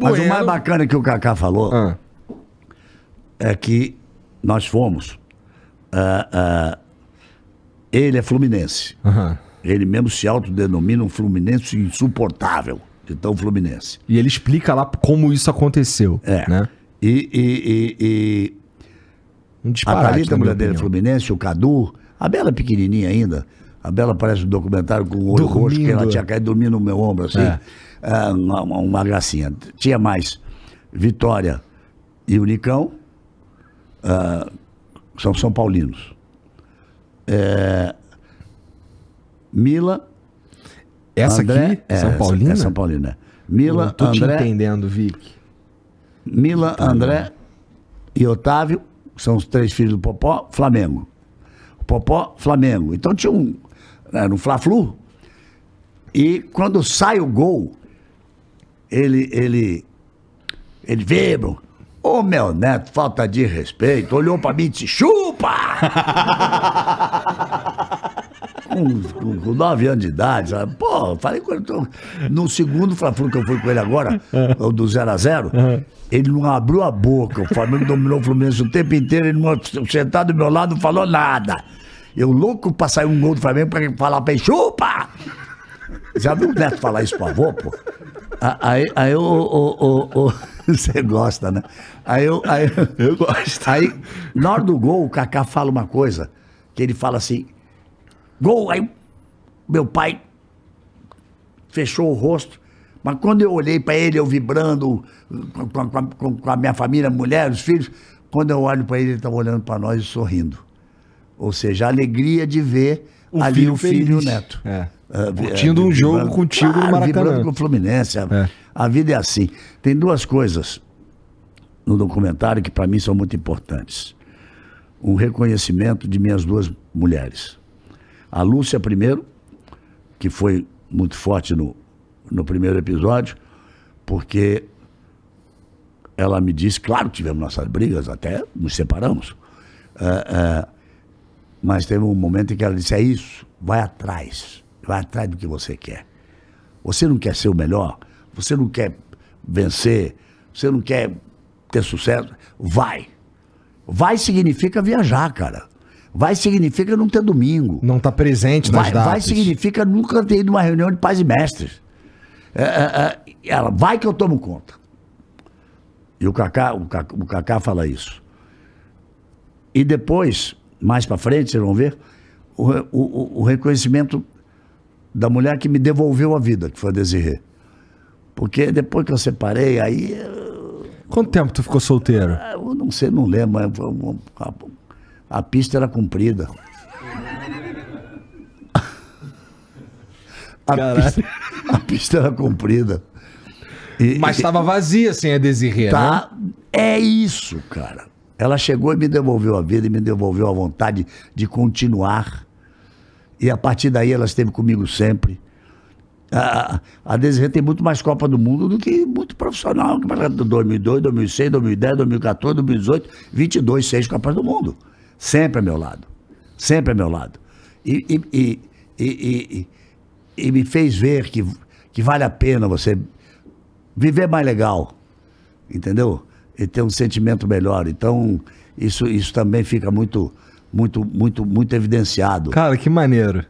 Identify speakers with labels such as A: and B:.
A: Mas o mais bacana que o Kaká falou ah. é que nós fomos. Uh, uh, ele é fluminense. Uhum. Ele mesmo se autodenomina um fluminense insuportável, Então fluminense. E ele explica lá como isso aconteceu. É. Né? E, e, e, e... Um a Thalita, mulher dele é fluminense, o Cadu, a Bela é pequenininha ainda. A Bela parece um documentário com o olho dormindo. roxo, que ela tinha caído dormindo no meu ombro, assim. É. Ah, uma, uma, gracinha. Tinha mais Vitória e Unicão, uh, são São Paulinos. É, Mila. Essa André, é, é, aqui? É, São Paulina? É São Paulina. Mila, Não tô André, entendendo, Vic. Mila, tá André bom. e Otávio, são os três filhos do Popó, Flamengo. Popó, Flamengo. Então tinha um. Né, era um Fla-Flu. E quando sai o gol, ele, ele, ele veio, ô meu neto, falta de respeito, olhou pra mim e disse, chupa! com, com, com nove anos de idade, sabe? Pô, falei com ele, tô... no segundo Fla-Flu que eu fui com ele agora, é. do 0 a 0 uhum. É. ele não abriu a boca, o Flamengo dominou o Fluminense o tempo inteiro, ele não, sentado do meu lado não falou nada. Eu louco pra sair um gol do Flamengo pra falar pra ele, chupa! Já viu o Neto falar isso pra avô, pô? Aí, aí o, o, o, você gosta, né? Aí eu, aí, eu gosto. Aí, na hora do gol, o Kaká fala uma coisa, que ele fala assim, gol, aí meu pai fechou o rosto, mas quando eu olhei para ele, eu vibrando com a, com, com, a minha família, mulher, os filhos, quando eu olho para ele, ele estava tá olhando para nós e sorrindo. Ou seja, a alegria de ver o ali filho o filho e o neto. É. É, Curtindo é, um jogo contigo no ah, Maracanã. com o Fluminense. A, é. a vida é assim. Tem duas coisas no documentário que para mim são muito importantes. Um reconhecimento de minhas duas mulheres. A Lúcia primeiro, que foi muito forte no, no primeiro episódio, porque ela me disse, claro, tivemos nossas brigas, até nos separamos. Uh, uh, mas teve um momento em que ela disse, é isso, vai atrás. Vai atrás do que você quer. Você não quer ser o melhor, você não quer vencer, você não quer ter sucesso. Vai. Vai significa viajar, cara. Vai significa não ter domingo. Não estar tá presente nas vai, datas. Vai significa nunca ter ido uma reunião de pais e mestres. É, é, é, ela, vai que eu tomo conta. E o Cacá, o Cacá, o Cacá fala isso. E depois, mais para frente, vocês vão ver, o, o, o reconhecimento da mulher que me devolveu a vida, que foi a Desirê. Porque depois que eu separei, aí. Quanto tempo tu ficou solteiro? Ah, eu não sei, não lembro, mas a, a pista era comprida. A pista, a pista, era comprida. E, mas estava vazia sem a Desirê, tá, né? É isso, cara. Ela chegou e me devolveu a vida e me devolveu a vontade de continuar e a partir daí ela esteve comigo sempre. A, a Desirê tem muito mais Copa do Mundo do que muito profissional. 2002, 2006, 2010, 2014, 2018, 22, 6 Copas do Mundo. Sempre ao meu lado. Sempre ao meu lado. E, e, e, e, me fez ver que, que vale a pena você viver mais legal. Entendeu? E ter um sentimento melhor. Então, isso, isso também fica muito, muito, muito, muito evidenciado. Cara, que maneiro.